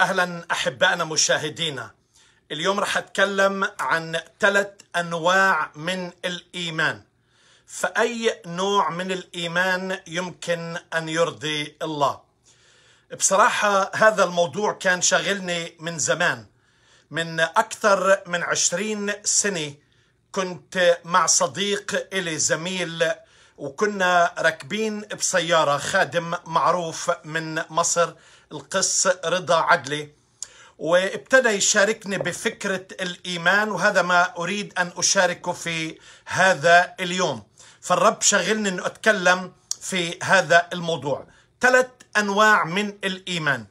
اهلا احبائنا مشاهدينا اليوم رح اتكلم عن ثلاث انواع من الايمان فاي نوع من الايمان يمكن ان يرضي الله بصراحه هذا الموضوع كان شاغلني من زمان من اكثر من عشرين سنه كنت مع صديق الي زميل وكنا راكبين بسياره خادم معروف من مصر القس رضا عدلي وابتدى يشاركني بفكرة الإيمان وهذا ما أريد أن أشاركه في هذا اليوم فالرب شغلني أن أتكلم في هذا الموضوع ثلاث أنواع من الإيمان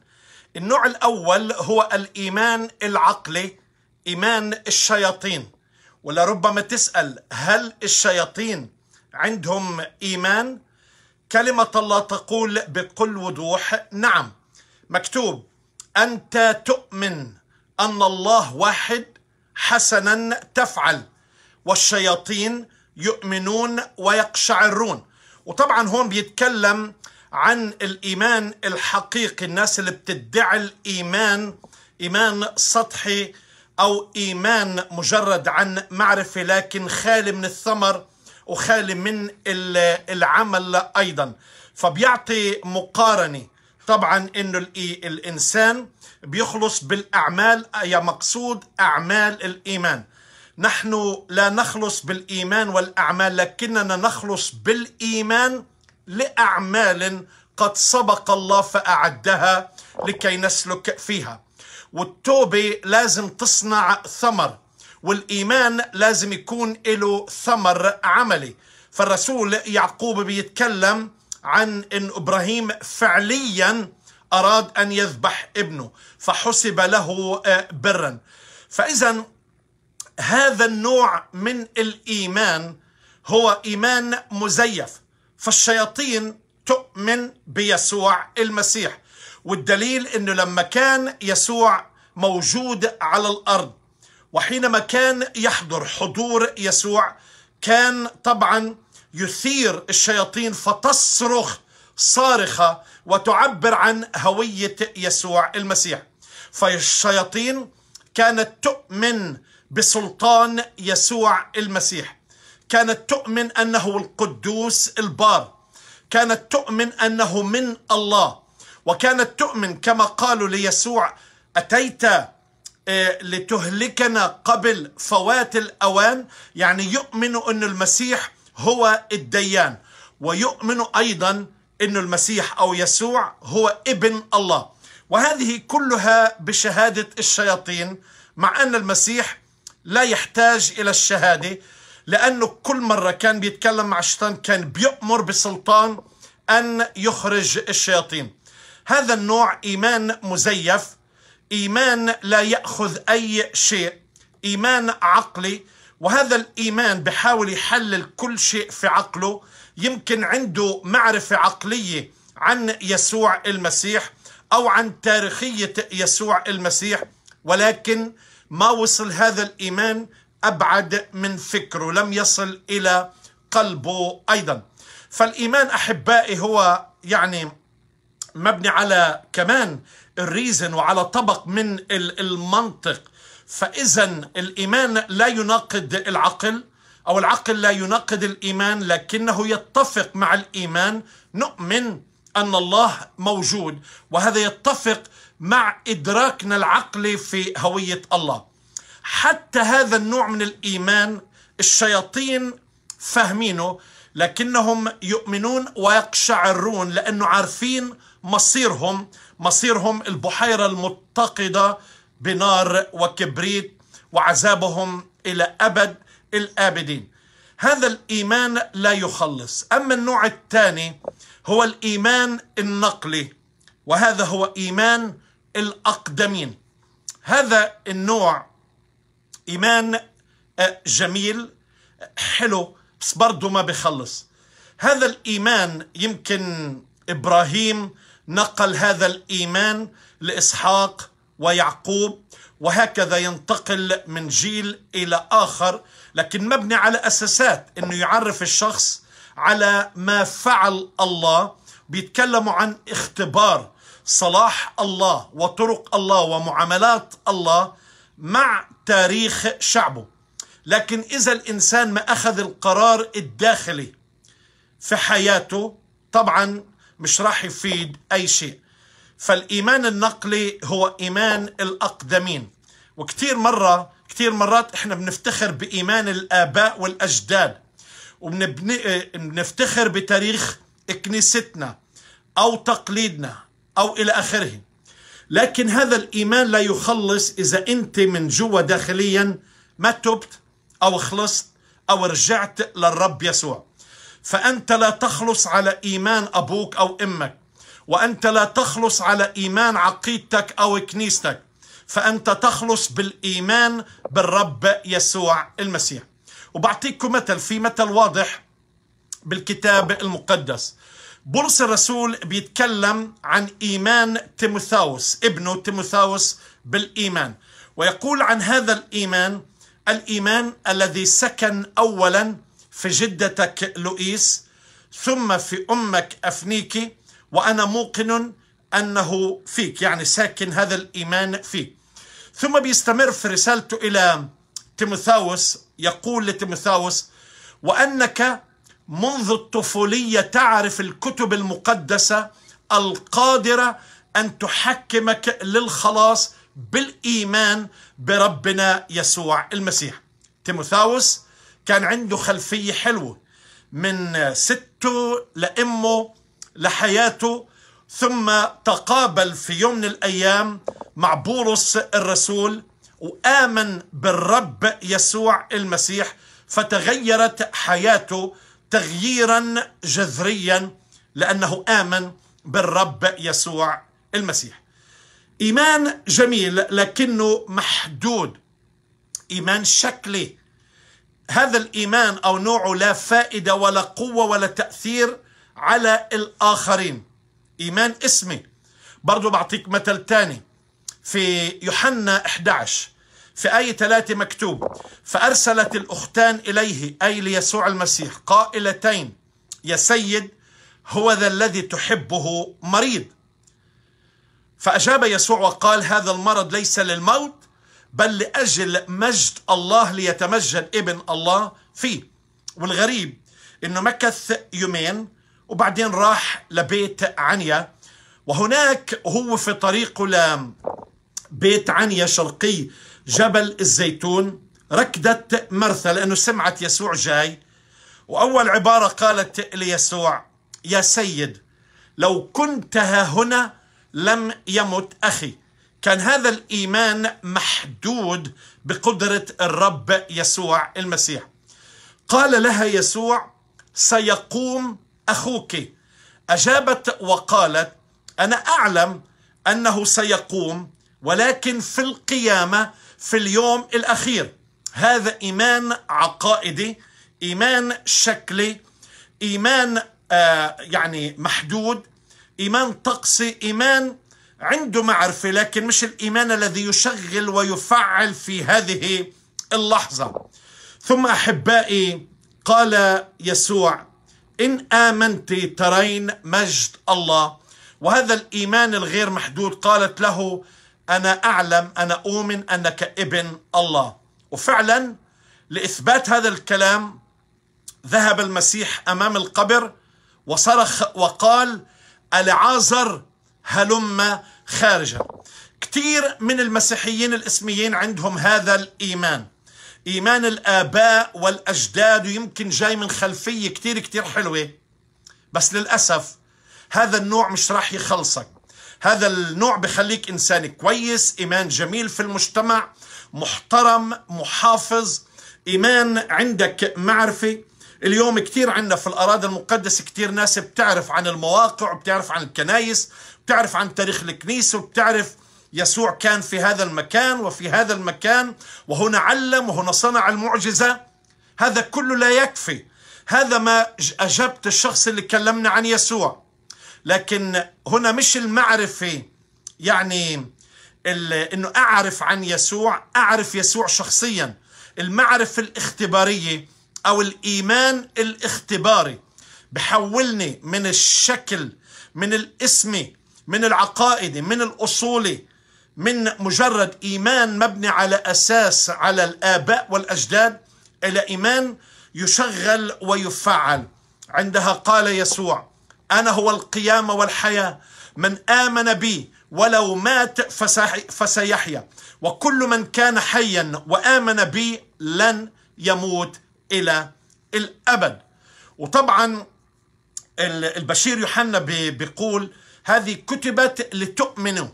النوع الأول هو الإيمان العقلي إيمان الشياطين ولربما تسأل هل الشياطين عندهم إيمان؟ كلمة الله تقول بكل وضوح نعم مكتوب انت تؤمن ان الله واحد حسنا تفعل والشياطين يؤمنون ويقشعرون وطبعا هون بيتكلم عن الايمان الحقيقي الناس اللي بتدعي الايمان ايمان سطحي او ايمان مجرد عن معرفه لكن خالي من الثمر وخالي من العمل ايضا فبيعطي مقارنه طبعا انه الانسان بيخلص بالاعمال يا مقصود اعمال الايمان نحن لا نخلص بالايمان والاعمال لكننا نخلص بالايمان لاعمال قد سبق الله فاعدها لكي نسلك فيها والتوبه لازم تصنع ثمر والايمان لازم يكون له ثمر عملي فالرسول يعقوب بيتكلم عن ان ابراهيم فعليا اراد ان يذبح ابنه فحسب له آه، برا فاذا هذا النوع من الايمان هو ايمان مزيف فالشياطين تؤمن بيسوع المسيح والدليل انه لما كان يسوع موجود على الارض وحينما كان يحضر حضور يسوع كان طبعا يثير الشياطين فتصرخ صارخه وتعبر عن هويه يسوع المسيح فالشياطين كانت تؤمن بسلطان يسوع المسيح كانت تؤمن انه القدوس البار كانت تؤمن انه من الله وكانت تؤمن كما قالوا ليسوع اتيت آه، لتهلكنا قبل فوات الاوان يعني يؤمن ان المسيح هو الديان ويؤمن أيضا أن المسيح أو يسوع هو ابن الله وهذه كلها بشهادة الشياطين مع أن المسيح لا يحتاج إلى الشهادة لأنه كل مرة كان بيتكلم مع الشيطان كان بيؤمر بسلطان أن يخرج الشياطين هذا النوع إيمان مزيف إيمان لا يأخذ أي شيء إيمان عقلي وهذا الإيمان بحاول يحلل كل شيء في عقله يمكن عنده معرفة عقلية عن يسوع المسيح أو عن تاريخية يسوع المسيح ولكن ما وصل هذا الإيمان أبعد من فكره لم يصل إلى قلبه أيضا فالإيمان أحبائي هو يعني مبني على كمان الريزن وعلى طبق من المنطق فإذا الإيمان لا يناقض العقل أو العقل لا يناقض الإيمان لكنه يتفق مع الإيمان نؤمن أن الله موجود وهذا يتفق مع إدراكنا العقلي في هوية الله حتى هذا النوع من الإيمان الشياطين فاهمينه لكنهم يؤمنون ويقشعرون لأنه عارفين مصيرهم مصيرهم البحيرة المتقدة بنار وكبريت وعذابهم إلى أبد الآبدين هذا الإيمان لا يخلص أما النوع الثاني هو الإيمان النقلي وهذا هو إيمان الأقدمين هذا النوع إيمان آه، جميل حلو بس برضه ما بخلص هذا الإيمان يمكن إبراهيم نقل هذا الإيمان لإسحاق ويعقوب وهكذا ينتقل من جيل إلى آخر لكن مبني على أساسات أنه يعرف الشخص على ما فعل الله بيتكلموا عن اختبار صلاح الله وطرق الله ومعاملات الله مع تاريخ شعبه لكن إذا الإنسان ما أخذ القرار الداخلي في حياته طبعا مش راح يفيد أي شيء فالإيمان النقلي هو إيمان الأقدمين وكثير مرة كثير مرات إحنا بنفتخر بإيمان الآباء والأجداد وبنفتخر آه، بتاريخ كنيستنا أو تقليدنا أو إلى آخره لكن هذا الإيمان لا يخلص إذا أنت من جوا داخليا ما تبت أو خلصت أو رجعت للرب يسوع فأنت لا تخلص على إيمان أبوك أو أمك وأنت لا تخلص على إيمان عقيدتك أو كنيستك فأنت تخلص بالإيمان بالرب يسوع المسيح وبعطيكم مثل في مثل واضح بالكتاب المقدس بولس الرسول بيتكلم عن إيمان تيموثاوس ابنه تيموثاوس بالإيمان ويقول عن هذا الإيمان الإيمان الذي سكن أولا في جدتك لؤيس ثم في أمك أفنيكي وأنا موقن أنه فيك يعني ساكن هذا الإيمان فيك ثم بيستمر في رسالته إلى تيموثاوس يقول لتيموثاوس وأنك منذ الطفولية تعرف الكتب المقدسة القادرة أن تحكمك للخلاص بالإيمان بربنا يسوع المسيح تيموثاوس كان عنده خلفية حلوة من سته لأمه لحياته ثم تقابل في يوم من الأيام مع بولس الرسول وآمن بالرب يسوع المسيح فتغيرت حياته تغييرا جذريا لأنه آمن بالرب يسوع المسيح إيمان جميل لكنه محدود إيمان شكلي هذا الإيمان أو نوعه لا فائدة ولا قوة ولا تأثير على الآخرين إيمان اسمي برضو بعطيك مثل تاني في يوحنا 11 في آية 3 مكتوب فأرسلت الأختان إليه أي ليسوع المسيح قائلتين يا سيد هو ذا الذي تحبه مريض فأجاب يسوع وقال هذا المرض ليس للموت بل لأجل مجد الله ليتمجد ابن الله فيه والغريب انه مكث يومين وبعدين راح لبيت عنيا وهناك هو في طريقه لبيت عنيا شرقي جبل الزيتون ركدت مرثا لأنه سمعت يسوع جاي وأول عبارة قالت ليسوع يا سيد لو كنت ها هنا لم يمت أخي كان هذا الإيمان محدود بقدرة الرب يسوع المسيح قال لها يسوع سيقوم أخوك أجابت وقالت أنا أعلم أنه سيقوم ولكن في القيامة في اليوم الأخير هذا إيمان عقائدي إيمان شكلي إيمان آه يعني محدود إيمان طقسي إيمان عنده معرفة لكن مش الإيمان الذي يشغل ويفعل في هذه اللحظة ثم أحبائي قال يسوع إن آمنت ترين مجد الله وهذا الإيمان الغير محدود قالت له أنا أعلم أنا أؤمن أنك ابن الله وفعلا لإثبات هذا الكلام ذهب المسيح أمام القبر وصرخ وقال العازر هلم خارجا كثير من المسيحيين الاسميين عندهم هذا الإيمان إيمان الآباء والأجداد ويمكن جاي من خلفية كتير كتير حلوة بس للأسف هذا النوع مش راح يخلصك هذا النوع بخليك إنسان كويس إيمان جميل في المجتمع محترم محافظ إيمان عندك معرفة اليوم كتير عندنا في الأراضي المقدسة كتير ناس بتعرف عن المواقع وبتعرف عن الكنايس بتعرف عن تاريخ الكنيسة وبتعرف يسوع كان في هذا المكان وفي هذا المكان وهنا علم وهنا صنع المعجزة هذا كله لا يكفي هذا ما أجبت الشخص اللي كلمنا عن يسوع لكن هنا مش المعرفة يعني انه اعرف عن يسوع اعرف يسوع شخصيا المعرفة الاختبارية او الايمان الاختباري بحولني من الشكل من الاسم من العقائد من الاصولي من مجرد إيمان مبني على أساس على الآباء والأجداد إلى إيمان يشغل ويفعل عندها قال يسوع أنا هو القيامة والحياة من آمن بي ولو مات فسيحيا وكل من كان حيا وآمن بي لن يموت إلى الأبد وطبعا البشير يوحنا بيقول هذه كتبت لتؤمنوا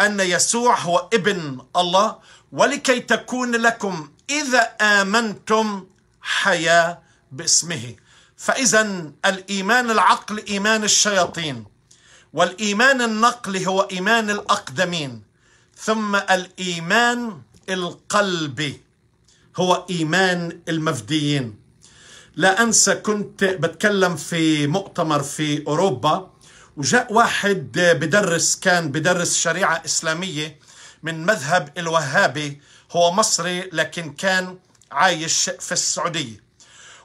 أن يسوع هو ابن الله ولكي تكون لكم إذا آمنتم حياة باسمه فإذا الإيمان العقل إيمان الشياطين والإيمان النقل هو إيمان الأقدمين ثم الإيمان القلبي هو إيمان المفديين لا أنسى كنت بتكلم في مؤتمر في أوروبا وجاء واحد بدرس كان بدرس شريعة إسلامية من مذهب الوهابي هو مصري لكن كان عايش في السعودية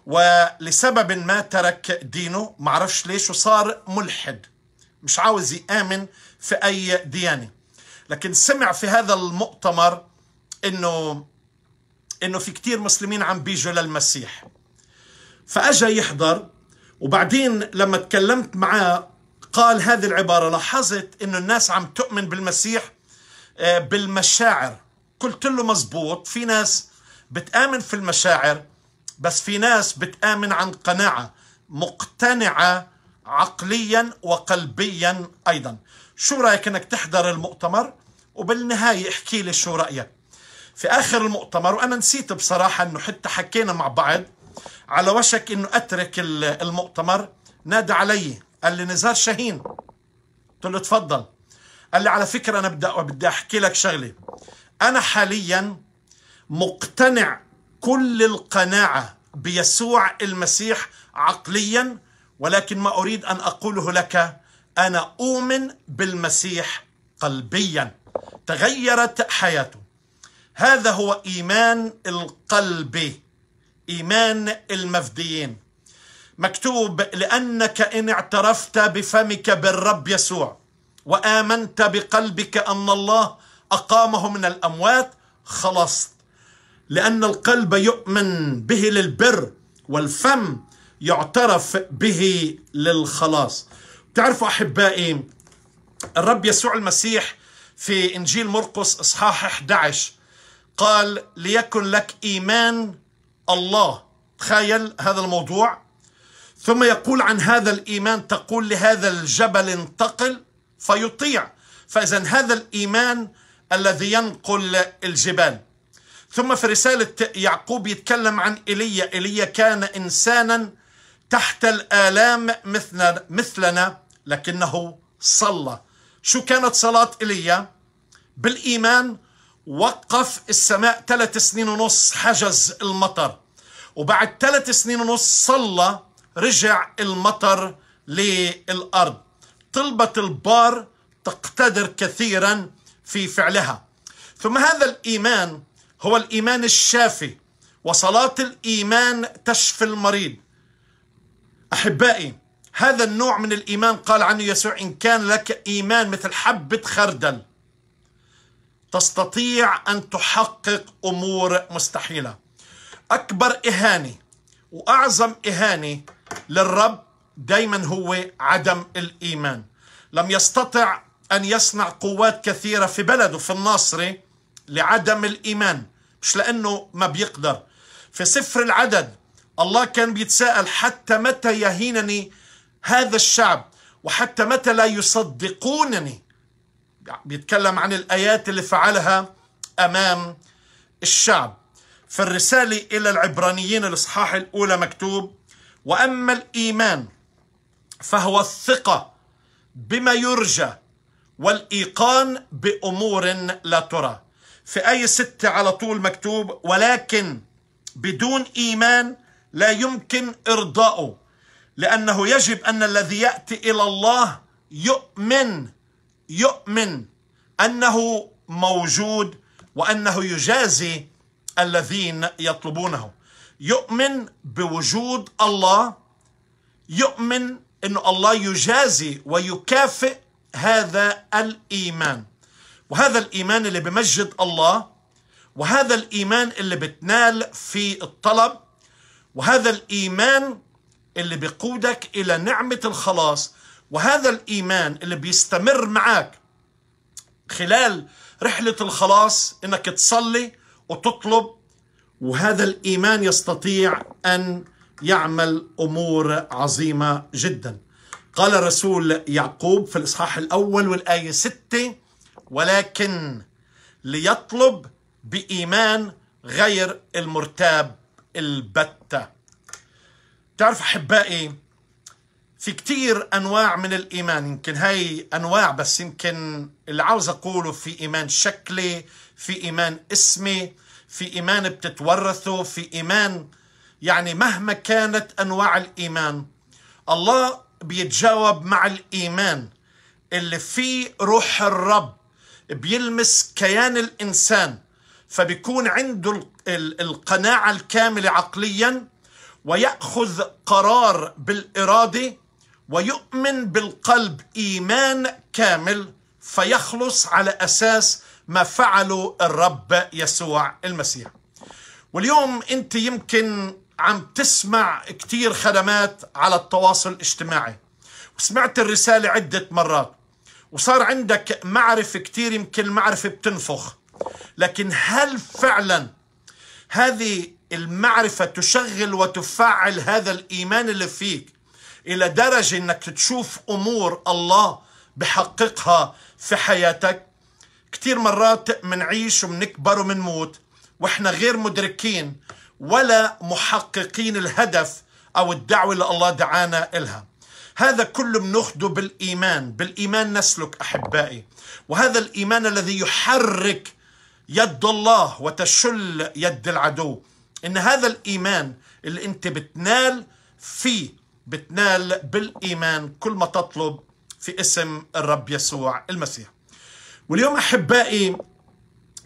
ولسبب ما ترك دينه معرفش ليش وصار ملحد مش عاوز يآمن في أي ديانة لكن سمع في هذا المؤتمر إنه إنه في كتير مسلمين عم بيجوا للمسيح فأجا يحضر وبعدين لما تكلمت معاه قال هذه العبارة لاحظت أنه الناس عم تؤمن بالمسيح آه، بالمشاعر قلت له مزبوط في ناس بتآمن في المشاعر بس في ناس بتآمن عن قناعة مقتنعة عقليا وقلبيا أيضا شو رأيك أنك تحضر المؤتمر وبالنهاية احكي لي شو رأيك في آخر المؤتمر وأنا نسيت بصراحة أنه حتى حكينا مع بعض على وشك أنه أترك المؤتمر نادى علي قال لي نزار شاهين قلت له اتفضل قال لي على فكره انا بدي بدي احكي لك شغله انا حاليا مقتنع كل القناعه بيسوع المسيح عقليا ولكن ما اريد ان اقوله لك انا اؤمن بالمسيح قلبيا تغيرت حياته هذا هو ايمان القلب ايمان المفديين مكتوب لأنك إن اعترفت بفمك بالرب يسوع وآمنت بقلبك أن الله أقامه من الأموات خلصت لأن القلب يؤمن به للبر والفم يعترف به للخلاص تعرفوا أحبائي الرب يسوع المسيح في إنجيل مرقس إصحاح 11 قال ليكن لك إيمان الله تخيل هذا الموضوع ثم يقول عن هذا الإيمان تقول لهذا الجبل انتقل فيطيع فإذا هذا الإيمان الذي ينقل الجبال ثم في رسالة يعقوب يتكلم عن إيليا إيليا كان إنسانا تحت الآلام مثلنا, مثلنا لكنه صلى شو كانت صلاة إيليا بالإيمان وقف السماء ثلاث سنين ونص حجز المطر وبعد ثلاث سنين ونص صلى رجع المطر للأرض طلبة البار تقتدر كثيرا في فعلها ثم هذا الإيمان هو الإيمان الشافي وصلاة الإيمان تشفي المريض أحبائي هذا النوع من الإيمان قال عنه يسوع إن كان لك إيمان مثل حبة خردل تستطيع أن تحقق أمور مستحيلة أكبر إهانة وأعظم إهانة للرب دايما هو عدم الإيمان لم يستطع أن يصنع قوات كثيرة في بلده في الناصرة لعدم الإيمان مش لأنه ما بيقدر في سفر العدد الله كان بيتساءل حتى متى يهينني هذا الشعب وحتى متى لا يصدقونني بيتكلم عن الآيات اللي فعلها أمام الشعب في الرسالة إلى العبرانيين الإصحاح الأولى مكتوب واما الايمان فهو الثقه بما يرجى والايقان بامور لا ترى في اي ستة على طول مكتوب ولكن بدون ايمان لا يمكن ارضاؤه لانه يجب ان الذي ياتي الى الله يؤمن يؤمن انه موجود وانه يجازي الذين يطلبونه يؤمن بوجود الله يؤمن أن الله يجازي ويكافئ هذا الإيمان وهذا الإيمان اللي بمجد الله وهذا الإيمان اللي بتنال في الطلب وهذا الإيمان اللي بيقودك إلى نعمة الخلاص وهذا الإيمان اللي بيستمر معك خلال رحلة الخلاص إنك تصلي وتطلب وهذا الايمان يستطيع ان يعمل امور عظيمه جدا قال رسول يعقوب في الاصحاح الاول والايه سته ولكن ليطلب بايمان غير المرتاب البته تعرف احبائي في كتير انواع من الايمان يمكن هاي انواع بس يمكن اللي عاوز اقوله في ايمان شكلي في ايمان اسمي في إيمان بتتورثه في إيمان يعني مهما كانت أنواع الإيمان الله بيتجاوب مع الإيمان اللي فيه روح الرب بيلمس كيان الإنسان فبيكون عنده القناعة الكاملة عقليا ويأخذ قرار بالإرادة ويؤمن بالقلب إيمان كامل فيخلص على أساس ما فعله الرب يسوع المسيح واليوم انت يمكن عم تسمع كتير خدمات على التواصل الاجتماعي وسمعت الرسالة عدة مرات وصار عندك معرفة كتير يمكن المعرفة بتنفخ لكن هل فعلا هذه المعرفة تشغل وتفعل هذا الإيمان اللي فيك إلى درجة أنك تشوف أمور الله بحققها في حياتك كثير مرات منعيش ومنكبر ومنموت وإحنا غير مدركين ولا محققين الهدف أو الدعوة اللي الله دعانا إلها هذا كله بناخده بالإيمان بالإيمان نسلك أحبائي وهذا الإيمان الذي يحرك يد الله وتشل يد العدو إن هذا الإيمان اللي أنت بتنال فيه بتنال بالإيمان كل ما تطلب في اسم الرب يسوع المسيح واليوم أحبائي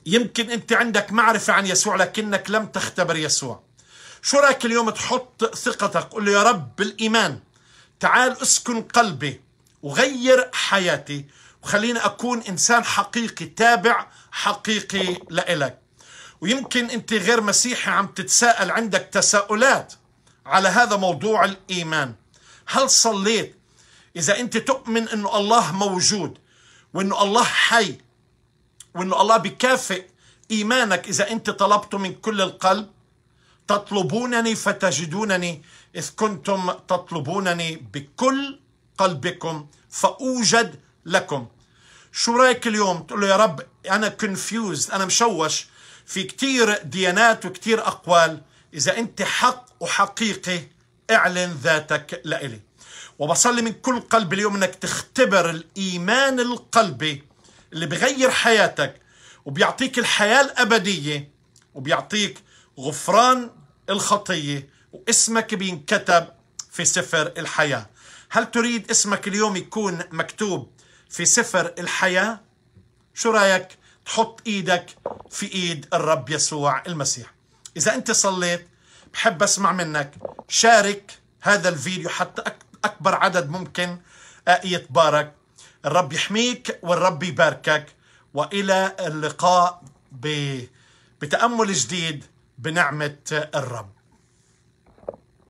يمكن أنت عندك معرفة عن يسوع لكنك لم تختبر يسوع شو رأيك اليوم تحط ثقتك قل له يا رب بالإيمان تعال اسكن قلبي وغير حياتي وخليني أكون إنسان حقيقي تابع حقيقي لإلك ويمكن أنت غير مسيحي عم تتساءل عندك تساؤلات على هذا موضوع الإيمان هل صليت إذا أنت تؤمن أنه الله موجود وانه الله حي وانه الله بيكافئ ايمانك اذا انت طلبته من كل القلب تطلبونني فتجدونني اذ كنتم تطلبونني بكل قلبكم فاوجد لكم شو رايك اليوم تقول له يا رب انا كونفيوز انا مشوش في كتير ديانات وكتير اقوال اذا انت حق وحقيقي اعلن ذاتك لإلي وبصلي من كل قلب اليوم انك تختبر الايمان القلبي اللي بغير حياتك وبيعطيك الحياه الابديه وبيعطيك غفران الخطيه واسمك بينكتب في سفر الحياه هل تريد اسمك اليوم يكون مكتوب في سفر الحياه شو رايك تحط ايدك في ايد الرب يسوع المسيح اذا انت صليت بحب اسمع منك شارك هذا الفيديو حتى اكثر أكبر عدد ممكن آه، يتبارك الرب يحميك والرب يباركك وإلى اللقاء بتأمل جديد بنعمة الرب